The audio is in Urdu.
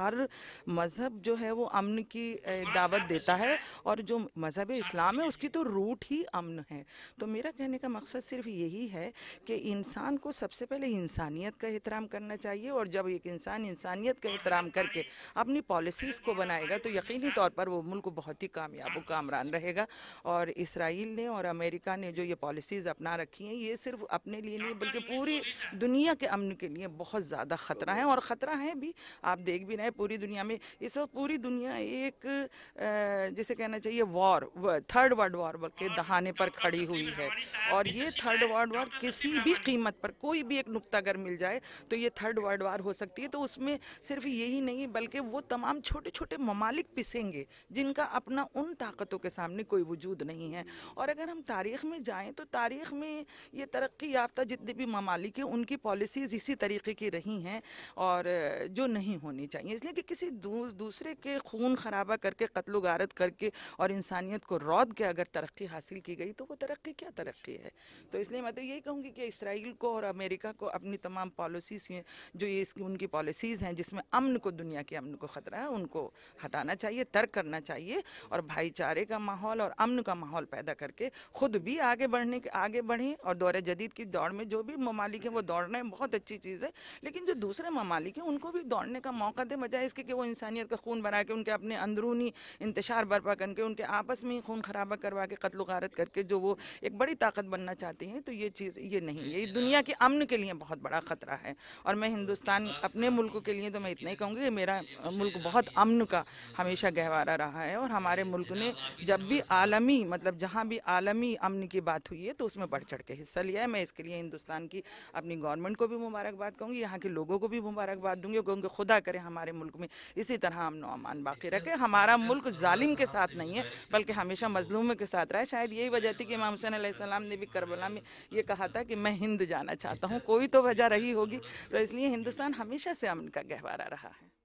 ہر مذہب جو ہے وہ امن کی دعوت دیتا ہے اور جو مذہب اسلام ہے اس کی تو روٹ ہی امن ہے تو میرا کہنے کا مقصد صرف یہی ہے کہ انسان کو سب سے پہلے انسانیت کا احترام کرنا چاہیے اور جب ایک انسان انسانیت کا احترام کر کے اپنی پالیسیز کو بنائے گا تو یقینی طور پر وہ ملک بہت ہی کامیاب و کامران رہے گا اور اسرائیل نے اور امریکہ نے جو یہ پالیسیز اپنا رکھی ہیں یہ صرف اپنے لیے نہیں بلکہ پوری دنیا کے امن کے لیے بہت زیادہ خطرہ ہیں اور خطرہ ہیں بھی آپ دیکھ بھی رہے ہیں ہے پوری دنیا میں اس وقت پوری دنیا ایک جسے کہنا چاہیے وار وار تھرڈ دہانے پر کھڑی ہوئی ہے اور یہ تھرڈ ورلڈ کسی بھی قیمت پر کوئی بھی ایک نقطہ اگر مل جائے تو یہ تھرڈ ورلڈ وار ہو سکتی ہے تو اس میں صرف یہی نہیں بلکہ وہ تمام چھوٹے چھوٹے ممالک پسیں گے جن کا اپنا ان طاقتوں کے سامنے کوئی وجود نہیں ہے اور اگر ہم تاریخ میں جائیں تو تاریخ میں یہ ترقی یافتہ جتنے بھی ممالک ہیں ان کی پالیسیز اسی طریقے کی رہی ہیں اور جو نہیں ہونی چاہیے اس لیے کہ کسی دوسرے کے خون خرابہ کر کے قتل و غارت کر کے اور انسانیت کو رود کے اگر ترقی حاصل کی گئی تو وہ ترقی کیا ترقی ہے تو اس لیے میں تو یہی کہوں گی کہ اسرائیل کو اور امریکہ کو اپنی تمام پالیسیز جو یہ اس کی ان کی پالیسیز ہیں جس میں امن کو دنیا کے امن کو خطرہ ہے ان کو ہٹانا چاہیے ترک کرنا چاہیے اور بھائی چارے کا ماحول اور امن کا ماحول پیدا کر کے خود بھی آگے بڑھنے کے آگے بڑھیں اور دور جدید کی دوڑ میں جو بھی ممالک ہیں وہ دوڑنا بہت اچھی چیز ہے لیکن جو دوسرے ممالک ہیں ان کو بھی دوڑنے کا موقع دے وجہ اس کی کہ وہ انسانیت کا خون بنا کے ان کے اپنے اندرونی انتشار برپا کر کے ان کے آپس میں خون خرابہ کروا کے قتل و غارت کر کے جو وہ ایک بڑی طاقت بننا چاہتے ہیں تو یہ چیز یہ نہیں یہ جی، دنیا ہاں۔ کے امن کے لیے بہت بڑا خطرہ ہے اور میں ہندوستان ہاں، اپنے ملک کے لیے تو میں اتنا ہی کہوں گی کہ میرا ملک بہت امن کا ہمیشہ گہوارہ رہا ہے اور ہمارے جی، ملک جی، نے ہاں، جب بھی عالمی مطلب جہاں بھی عالمی امن کی بات ہوئی ہے تو اس میں بڑھ چڑھ کے حصہ لیا ہے میں اس کے لیے ہندوستان کی اپنی گورنمنٹ کو بھی مبارکباد کہوں گی یہاں کے لوگوں کو بھی مبارکباد دوں گی کیونکہ خدا کرے ہمارے ہمارے ملک میں اسی طرح ہم نو امان باقی رکھے ہمارا ملک ظالم کے ہاں، ساتھ نہیں ہے بلکہ ہمیشہ مظلوموں کے ساتھ رہا شاید یہی وجہ تھی کہ امام حسین علیہ السلام نے بھی کربلا میں یہ کہا تھا کہ میں ہند جانا چاہتا ہوں کوئی تو وجہ رہی ہوگی ہاں، تو اس لیے ہاں۔ ہندوستان ہمیشہ سے امن کا گہوارہ رہا ہے